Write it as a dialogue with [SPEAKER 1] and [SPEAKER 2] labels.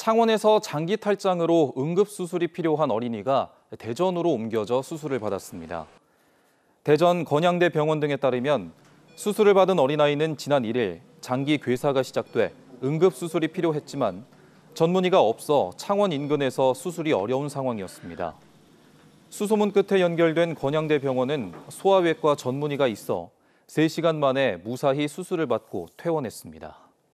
[SPEAKER 1] 창원에서 장기 탈장으로 응급수술이 필요한 어린이가 대전으로 옮겨져 수술을 받았습니다. 대전 건양대 병원 등에 따르면 수술을 받은 어린아이는 지난 1일 장기 괴사가 시작돼 응급수술이 필요했지만 전문의가 없어 창원 인근에서 수술이 어려운 상황이었습니다. 수소문 끝에 연결된 건양대 병원은 소아외과 전문의가 있어 3시간 만에 무사히 수술을 받고 퇴원했습니다.